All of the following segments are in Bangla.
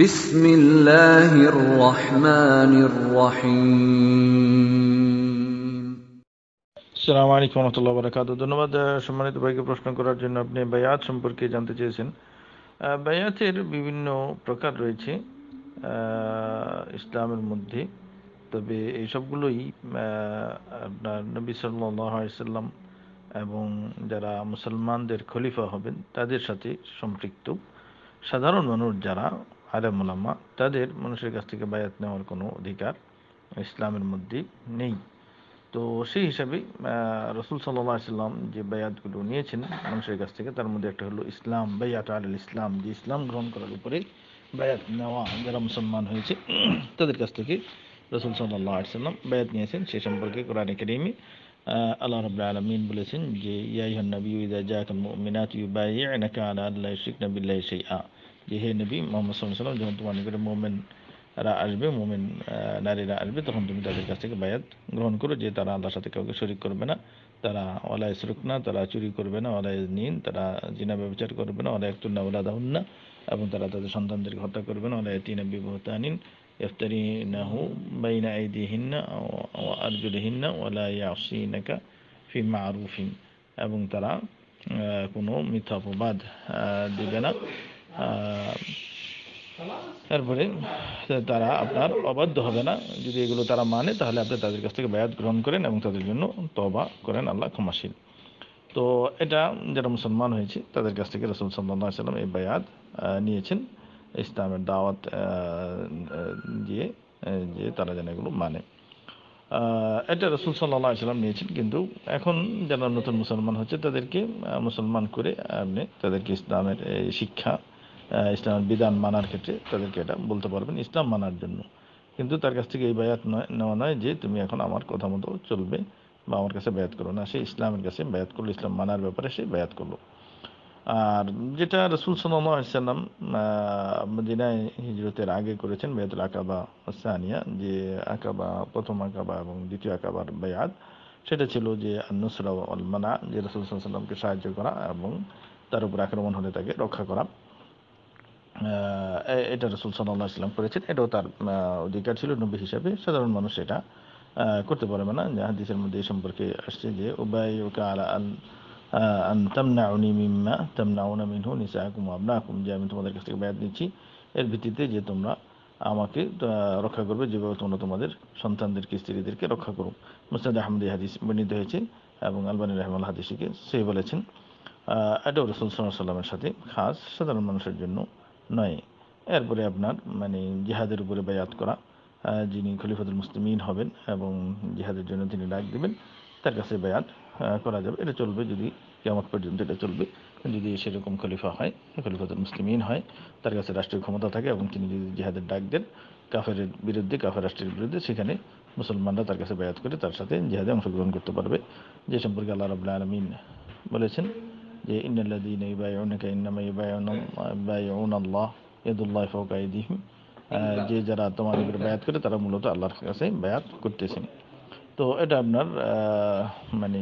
বিসমিল্লাহির রহমানির রহিম আসসালামু ধন্যবাদ সম্মানিত ভাইকে প্রশ্ন করার জন্য আপনি বায়াত সম্পর্কে জানতে চেয়েছেন বায়াতের বিভিন্ন প্রকার রয়েছে ইসলামের মধ্যে তবে এই সবগুলোই আপনার নবী সাল্লাল্লাহু সাল্লাম এবং যারা মুসলমানদের খলিফা হবেন তাদের সাথে সম্পৃক্ত সাধারণ মানুষ যারা আলেম মোলাম্মা তাদের মানুষের কাছ থেকে বায়াত নেওয়ার কোনো অধিকার ইসলামের মধ্যে নেই তো সেই হিসাবে রসুল সাল্লাহ সাল্লাম যে বায়াতগুলো নিয়েছেন মানুষের কাছ থেকে তার মধ্যে একটা হলো ইসলাম বায়াত আল ইসলাম যে ইসলাম গ্রহণ করার উপরে বায়াত নেওয়া যারা মুসলমান হয়েছে তাদের কাছ থেকে রসুল সাল্লাহ সাল্লাম বায়াত নিয়েছেন সে সম্পর্কে কোরআন করিমে আল্লাহ রবাহ আলমিন বলেছেন যে ইয়াই হন্নবী ইদা জাকাল মিনাত ইউবাই আলা আল্লাহ শিখ নবিল্লাহ সেই যে হে নবী মোহাম্মদ সাল্লাম যখন তোমার নিকটে মোমেন রা আসবে মোমেন নারীরা আসবে তখন তুমি তাদের কাছ থেকে বায়াত গ্রহণ করো যে তারা আল্লাহর সাথে কাউকে শরিক করবে না তারা ওলা ইসরুক না তারা চুরি করবে না ওলা নিন তারা জিনা ব্যবচার করবে না ওলা একটু না ওলা দাউন না এবং তারা তাদের সন্তানদেরকে হত্যা করবে না ওলা তিন বিবহতানিন ইফতারিনাহু বাইনা আইদিহিন্না ও না ওলা ইয়াসিনাকা ফিমা মারুফিন এবং তারা কোনো মিথ্যা অপবাদ দেবে না তারপরে তারা আপনার অবাধ্য হবে না যদি এগুলো তারা মানে তাহলে আপনি তাদের কাছ থেকে বায়াত গ্রহণ করেন এবং তাদের জন্য তবা করেন আল্লাহ ক্ষমাসীন তো এটা যারা মুসলমান হয়েছে তাদের কাছ থেকে রসুল সাল্লাম এই বায়াত নিয়েছেন ইসলামের দাওয়াত দিয়ে যে তারা যেন এগুলো মানে এটা রসুল সাল্লাহ সাল্লাম নিয়েছেন কিন্তু এখন যারা নতুন মুসলমান হচ্ছে তাদেরকে মুসলমান করে আপনি তাদেরকে ইসলামের শিক্ষা ইসলামের বিধান মানার ক্ষেত্রে তাদেরকে এটা বলতে পারবেন ইসলাম মানার জন্য কিন্তু তার কাছ থেকে এই বায়াত নয় নেওয়া নয় যে তুমি এখন আমার কথা মতো চলবে বা আমার কাছে ব্যয়াত করো না সে ইসলামের কাছে ব্যয়াত করলো ইসলাম মানার ব্যাপারে সে ব্যয়াত করলো আর যেটা রসুল সালাম মদিনায় হিজরতের আগে করেছেন বেয়াতুল আকাবা সানিয়া যে আকাবা প্রথম আকাবা এবং দ্বিতীয় আকাবার বেয়াত সেটা ছিল যে নুসরা মানা যে রসুল সাল্লামকে সাহায্য করা এবং তার উপর আক্রমণ হলে তাকে রক্ষা করা এটা রসুল সাল্লাহ ইসলাম করেছেন এটাও তার অধিকার ছিল নবী হিসাবে সাধারণ মানুষ এটা করতে পারবে না হাদিসের মধ্যে এই সম্পর্কে আসছে যে উবাই ওকে আলা আন আন তামনাউনি মিম্মা তামনাউনা মিনহু নিসাকুম আবনাকুম যে আমি তোমাদের কাছ থেকে ব্যায়াত নিচ্ছি এর ভিত্তিতে যে তোমরা আমাকে রক্ষা করবে যেভাবে তোমরা তোমাদের সন্তানদেরকে স্ত্রীদেরকে রক্ষা করুক মুসাদ আহমদ হাদিস বর্ণিত হয়েছে এবং আলবানী রহমান হাদিসকে সে বলেছেন এটাও রসুল সাল্লাহ সাল্লামের সাথে খাস সাধারণ মানুষের জন্য নয় এরপরে আপনার মানে জেহাদের উপরে বায়াত করা যিনি খলিফাদুল মুসলিমিন হবেন এবং জেহাদের জন্য তিনি ডাক দেবেন তার কাছে বায়াত করা যাবে এটা চলবে যদি কেমন পর্যন্ত এটা চলবে যদি সেরকম খলিফা হয় খলিফাদুল মুসলিমিন হয় তার কাছে রাষ্ট্রীয় ক্ষমতা থাকে এবং তিনি যদি জেহাদের ডাক দেন কাফের বিরুদ্ধে কাফের রাষ্ট্রের বিরুদ্ধে সেখানে মুসলমানরা তার কাছে বায়াত করে তার সাথে জেহাদে অংশগ্রহণ করতে পারবে যে সম্পর্কে আল্লাহ রবুল্লা আলমিন বলেছেন যে ইন্নাল্লাদিন ইবায়ুনাকা ইন্নামা ইবায়ুন আল্লাহ ইয়াদুল্লাহ ফাওকা আইদিহিম যে যারা তোমার উপরে ব্যয়াত করে তারা মূলত আল্লাহর কাছে ব্যয়াত করতেছেন তো এটা আপনার মানে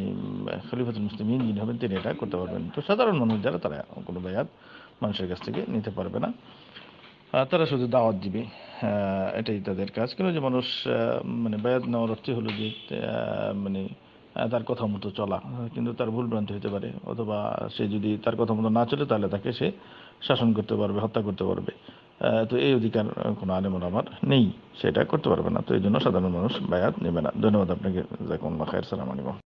খলিফাতুল মুসলিম যিনি হবেন তিনি এটা করতে পারবেন তো সাধারণ মানুষ যারা তারা কোনো ব্যয়াত মানুষের কাছ থেকে নিতে পারবে না তারা শুধু দাওয়াত দিবে এটাই তাদের কাজ কিন্তু যে মানুষ মানে ব্যয়াত নেওয়ার অর্থ হলো যে মানে তার কথা মতো চলা কিন্তু তার ভুল ভ্রান্তি হতে পারে অথবা সে যদি তার কথা মতো না চলে তাহলে তাকে সে শাসন করতে পারবে হত্যা করতে পারবে তো এই অধিকার কোনো আলেমন আমার নেই সেটা করতে পারবে না তো এই জন্য সাধারণ মানুষ বায়াত নেবে না ধন্যবাদ আপনাকে জাকুল্লা খায়ের সালাম আলাইকুম